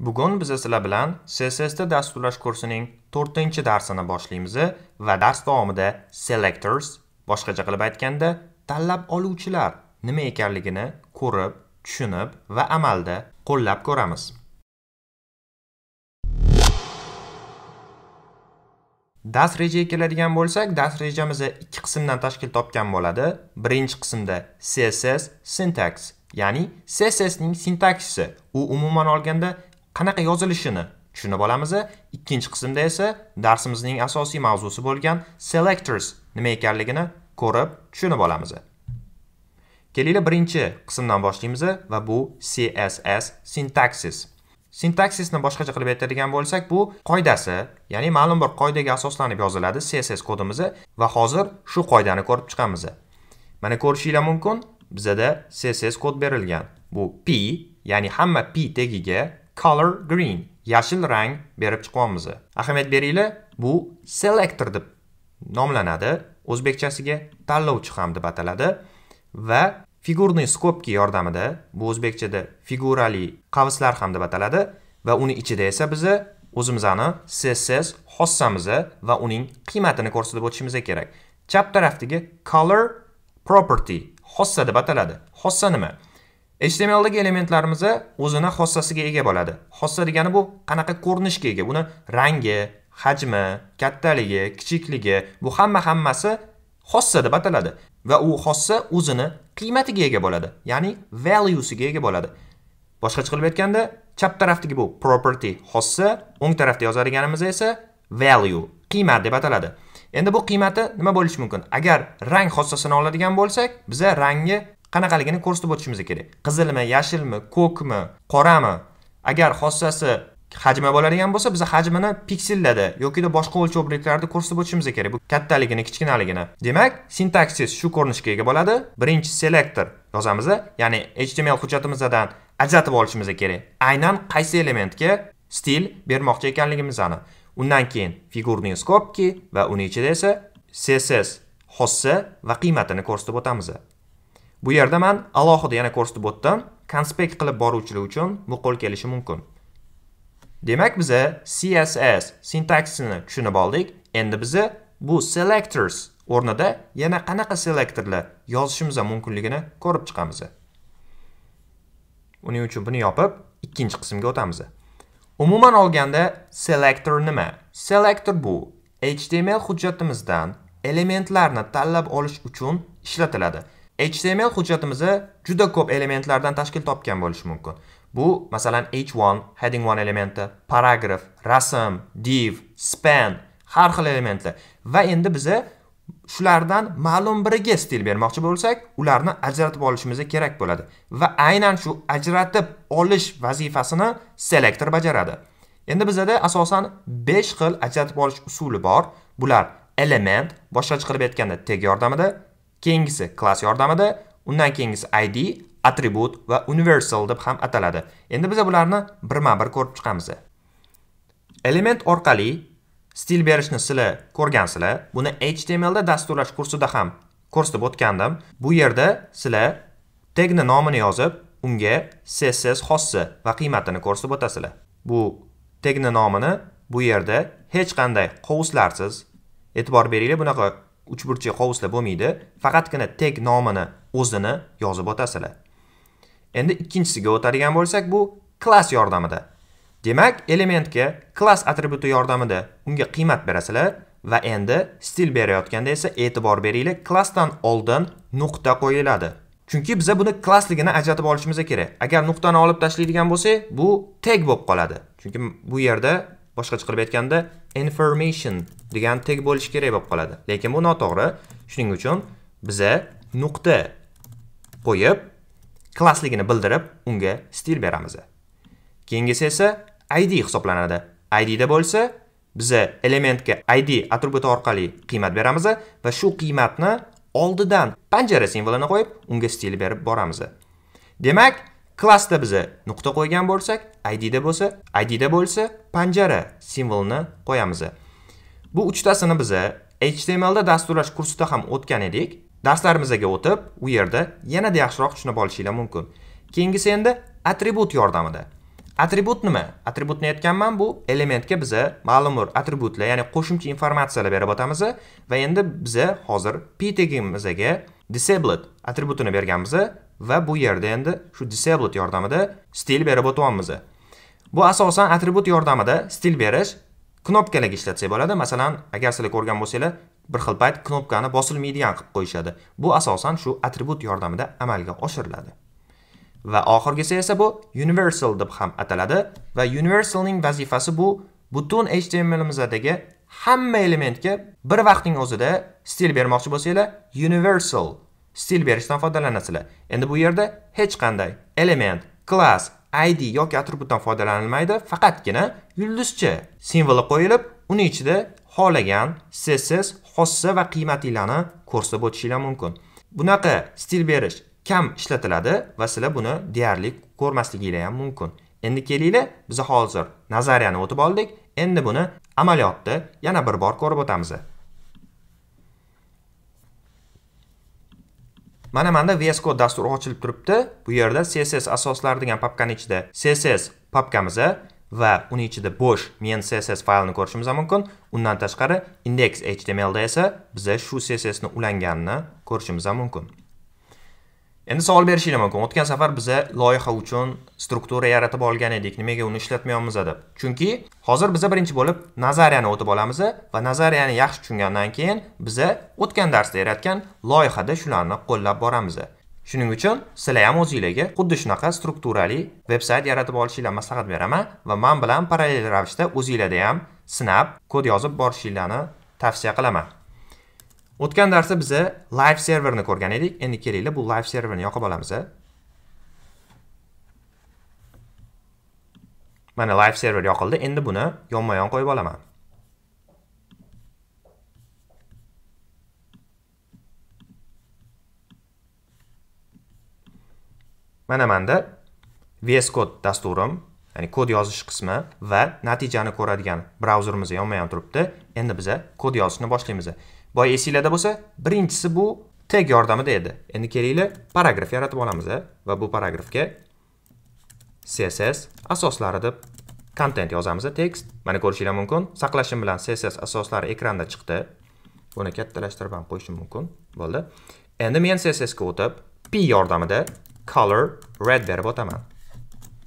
Bugun biz sizlar bilan CSS dasturlash kursining 4 darsini boshlaymiz va dars davomida selectors, boshqacha qilib aytganda, tanlab oluvchilar nima ekanligini ko'rib, tushunib va amalda qo'llab ko'ramiz. Dars rejaga keladigan bo'lsak, dars rejamiz ikki qismdan tashkil topgan bo'ladi. Birinchi qismda CSS syntax, ya'ni CSS ning sintaksisi. U umuman olganda qanaqa yozilishini tushunib olamiz. Ikkinchi qismda esa darsimizning asosiy mavzusi bo'lgan selectors nima ekanligini ko'rib tushunib olamiz. Kelinglar birinchi qismdan boshlaymiz va bu CSS syntaxis Sintaksisni boshqacha qilib aytadigan bo'lsak, bu qoidasi, ya'ni ma'lum bir qoidaga asoslanib yoziladi CSS kodimiz va hozir shu qoidani ko'rib chiqamiz. Mana ko'rishinglar mumkin, bizada CSS kod berilgan. Bu p, ya'ni hamma p tegiga color green yashil rang berib chiqyapmiz ahamiyat beringlar bu selector deb nomlanadi o'zbekchasiga tanlovchi ham deb ataladi va figurniy skobka yordamida bu o'zbekchada figurali qavslar ham deb ataladi va uni ichida esa biza o'zimizni CSS xossamiz va uning qiymatini ko'rsatib o'tishimiz kerak chap tarafdagi color property xossa deb ataladi xossa nima HTMLdagi elementlarimiz o'zini xossasiga ega bo'ladi. Xossa degani bu qanaqa ko'rinishga ega? Buni rangi, hajmi, kattaligi, kichikligi, bu hamma hammasi xossa deb ataladi va u xossa o'zini qiymatiga ega bo'ladi, ya'ni valuesiga ega bo'ladi. Boshqacha qilib aytganda, chap tarafdagi bu property xossa, o'ng tarafda yozadiganimiz esa value, qiymat deb ataladi. Endi bu qiymati nima bo'lishi mumkin? Agar rang xossasini oladigan bo'lsak, biza rangi qanaqaligini ko'rsatib o'tishimiz kerak qizilmi yashilmi ko'kmi qorami agar xossasi hajmi bo'ladigan bo'lsa biz hajmini piksellarda yokida boshqa o'lchov obyektlarida ko'rsatib o'tishimiz kerak bu kattaligini kichkinaligini demak sintaksis shu ko'rinishga ega bo'ladi birinchi selektor yozamiz ya'ni html hujjatimizdan ajratib olishimiz kerak aynan qaysi elementga stil bermoqchi ekanligimizni undan keyin figurniy skobki va uning ichida esa css xossa va qiymatini ko'rsatib o'tamiz bu yerda man alohida yana ko'rsatib o'tdim konspekt qilib boruvchilar uchun bu qo'l kelishi mumkin demak biza css sintaksisini tushunib oldik endi biza bu selectors o'rnida yana qanaqa selektorlar yozishimiz mumkinligini ko'rib chiqamiz uning uchun buni yopib ikkinchi qismga o'tamiz umuman olganda selector nima selector bu html hujjatimizdan elementlarni tanlab olish uchun ishlatiladi HTML hujjatimiz juda ko'p elementlardan tashkil topgan bo'lishi mumkin. Bu, masalan, h1, heading 1 elementi, paragraf, rasm, div, span, har xil elementlar. Va endi biz shulardan ma'lum biriga stil bermoqchi bo'lsak, ularni ajratib olishimiz kerak bo'ladi. Va aynan shu ajratib olish vazifasini selektor bajaradi. Endi bizada asosan 5 xil ajratib olish usuli bor. Bular element, boshqacha qilib aytganda tag yordamida Keyingisi class yordamida, undan keyingisi ID, atribut va universal deb ham ataladi. Endi biz bularni birma-bir ko'rib chiqamiz. Element orqali stil berishni sizlar ko'rgansizlar. Buni HTML da dasturlash kursida ham ko'rsatib o'tgandim. Bu yerda sizlar tagni nomini yozib, unga css xossi va qiymatini ko'rsatib o'tasizlar. Bu tagni nomini bu yerda hech qanday qovuslarsiz e'tibor beringlar bunaqa uchburchak hovuslab bo'lmaydi faqatgina tag nomini o'zini yozib o'tasizlar endi ikkinchisiga o'tadigan bo'lsak bu klass yordamida demak elementga klass atributi yordamida unga qiymat berasizlar va endi stil berayotganda esa e'tibor beringlar klassdan oldin nuqta qo'yiladi chunki biza buni klassligini ajratib olishimiz kerak agar nuqtani olib tashlaydigan bo'lsak bu tag bo'lib qoladi chunki bu yerda boshqacha qilib aytganda information degan teg bo'lishi kerak bo'lib qoladi lekin bu noto'g'ri shuning uchun biza nuqta qo'yib klassligini bildirib unga stil beramiz keyingisi esa id hisoblanadi idda bo'lsa biza elementga id atributi orqali qiymat beramiz va shu qiymatni oldidan panjara simvolini qo'yib unga stil berib boramiz demak klassda biza nuqta qo'ygan bo'lsak idda bo'lsa idda bo'lsa panjara simvolunu qo'yamiz bu uchtasini biza htmlda dasturlash kursida ham o'tgan edik darslarimizga o'tib u yerda yanada yaxshiroq tushunib olishinglar mumkin keyingisi endi atribut yordamida atribut nima atributni aytganman bu elementga biza malumur bir atributlar ya'ni qo'shimcha informatsiyalar berib o'tamiz va endi biza hozir p tegimizga disabled atributini berganmiz va bu yerda endi shu disabled yordamida stil berib o'tyapmiz bu asosan atribut yordamida stil berish knopkalarga ishlatsak bo'ladi masalan agar sizlar ko'rgan bo'lsanglar bir xil payt knopkani bosilmaydigan qilib qo'yishadi bu asosan shu atribut yordamida amalga oshiriladi va oxirgisi esa bu universal deb ham ataladi va universalning vazifasi bu butun htmlimizdagi hamma elementga bir vaqtning o'zida stil bermoqchi bo'lsanglar universal stil berishdan foydalanasizlar. Endi bu yerda hech qanday element, class, id yoki atributdan foydalanilmaydi, faqatgina yulduzcha simvoli qo'yilib, uni ichida xohlagan css xossa va qiymatinglarni ko'rsatib o'tishinglar mumkin. Bunaqa stil berish kam ishlatiladi va sizlar buni deyarli ko'rmasligingiz ham mumkin. Endi kelinglar, biz hozir nazariyani o'tib oldik. Endi buni amaliyotda yana bir bor ko'rib o'tamiz. mana manda vs code dasturi ochilib turibdi bu yerda css asoslari degan papkani ichida css papkamiz va uning ichida bo'sh men css faylini ko'rishimiz mumkin undan tashqari index da esa biza shu css ni ulanganini ko'rishimiz mumkin Endi savol berishinglar mumkin. O'tgan safar biza loyiha uchun struktura yaratib olgan edik. Nimaga uni ishlatmayapmiz deb. Chunki hozir biza birinchi bo'lib nazariyani o'tib olamiz va nazariyani yaxshi tushungandan keyin biza o'tgan darsda yaratgan loyihada shularni qo'llab boramiz. Shuning uchun sizlar ham o'zingizlarga xuddi shunaqa strukturali veb-sayt yaratib olishinglar maslahat beraman va men bilan parallel ravishda o'zingizlarda ham sinab kod yozib borishinglarni tavsiya qilaman. o'tgan darsda biz live serverni ko'rgan edik endi kelinglar bu live serverni yoqib olamiz mana live server yoqildi endi buni yonma yon qo'yib olaman mana manda vs code dasturim ya'ni kod yozish qismi va natijani ko'radigan brauzerimiz yonma yon turibdi endi biza kod yozishni boshlaymiz boya esinglarda bo'lsa birinchisi bu tag yordamida edi endi kelinglar paragraf yaratib olamiz va bu paragrafga css asoslari deb kontent yozamiz tekst mana ko'rishinglar mumkin saqlashim bilan css asoslari ekranda chiqdi buni kattalashtirib ham qo'yishim mumkin bo'ldi endi men css ga o'tib p yordamida color red berib o'taman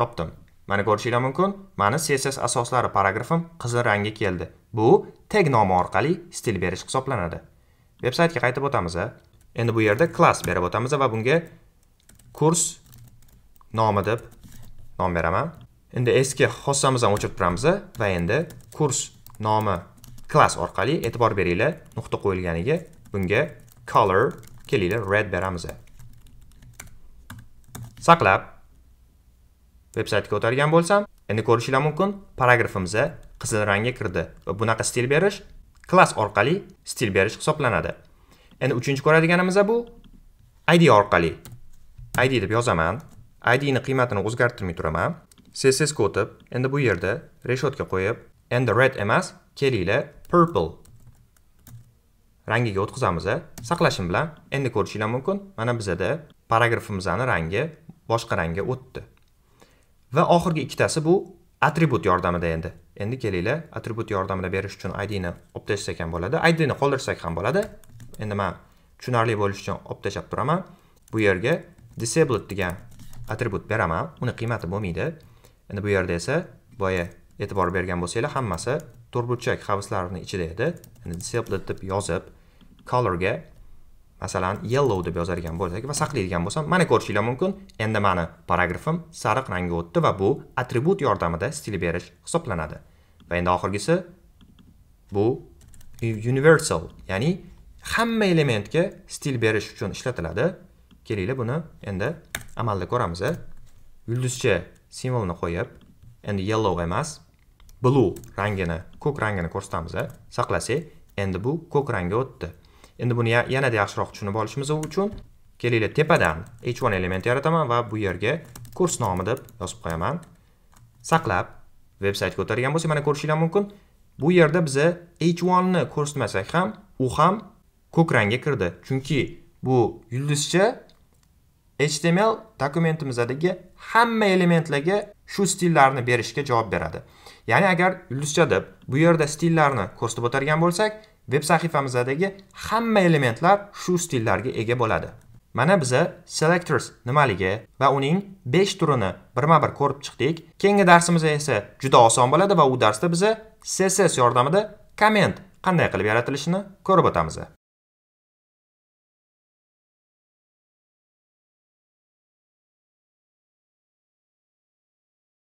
yopdim mana ko'rishinglar mumkin mani css asoslari paragrafim qizil rangga keldi Bu tag nomi orqali stil berish hisoblanadi. Veb saytga qaytib o'tamiz. Endi bu yerda class berib o'tamiz va bunga kurs nomi deb nom beraman. Endi eski xossamizdan o'chirib turamiz va endi kurs nomi class orqali e'tibor beringlar, nuqta qo'yilganiga bunga color kelinglar red beramiz. Saqlab veb saytga o'targan bo'lsam, endi ko'rishinglar mumkin, paragrafimiz qizil rangga kirdi va bunaqa stil berish klass orqali stil berish hisoblanadi endi uchinchi ko'radiganimiz bu id orqali id deb yozaman id ni qiymatini o'zgartirmay turaman css kodib, endi bu yerda reshotga qo'yib endi red emas kelinglar purple rangiga o'tkazamiz saqlashim bilan endi ko'rishinglar mumkin mana bizada paragrafimizni rangi boshqa rangga o'tdi va oxirgi ikkitasi bu attribut yordamida endi endi kelinglar attribut yordamida berish uchun idni olib tashlasak ham bo'ladi idni qoldirsak ham bo'ladi endi man tushunarli bo'lishi uchun olib tashlab turaman bu yerga disabled degan attribut beraman uni qiymati bo'lmaydi endi bu yerda esa boya e'tibor bergan bo'lsanglar hammasi to'rtburchak havslarni ichida edi endi disabled deb yozib colorga masalan yellow deb yozadigan bo'lsak va saqlaydigan bo'lsam mana ko'rishinglar mumkin endi mani paragrafim sariq rangga o'tdi va bu attribut yordamida stil berish hisoblanadi va endi oxirgisi bu universal ya'ni hamma elementga stil berish uchun ishlatiladi kelinglar buni endi amalda ko'ramiz yulduzcha simvolni qo'yib endi yellow emas blue rangini ko'k rangini ko'rsatamiz saqlasak endi bu ko'k rangga o'tdi endi buni yanada yaxshiroq tushunib olishimiz uchun kelinglar tepadan h1 element yarataman va bu yerga kurs nomi deb yozib qo'yaman saqlab veb saytga o'tadigan bo'lsak mana ko'rishinglar mumkin bu yerda biza h1 ni ko'rsatmasak ham u ham ko'k rangga kirdi chunki bu yulduzcha html dokumentimizdagi hamma elementlarga shu stillarni berishga javob beradi ya'ni agar yulduzcha deb bu yerda stillarni ko'rsatib o'targan bo'lsak Veb sahifamizdagi hamma elementlar shu stillarga ega bo'ladi. Mana biza selectors nimaligi va uning 5 turini birma-bir ko'rib chiqdik. Keyingi darsimizda esa juda oson bo'ladi va u darsda biza CSS yordamida comment qanday qilib yaratilishini ko'rib o'tamiz.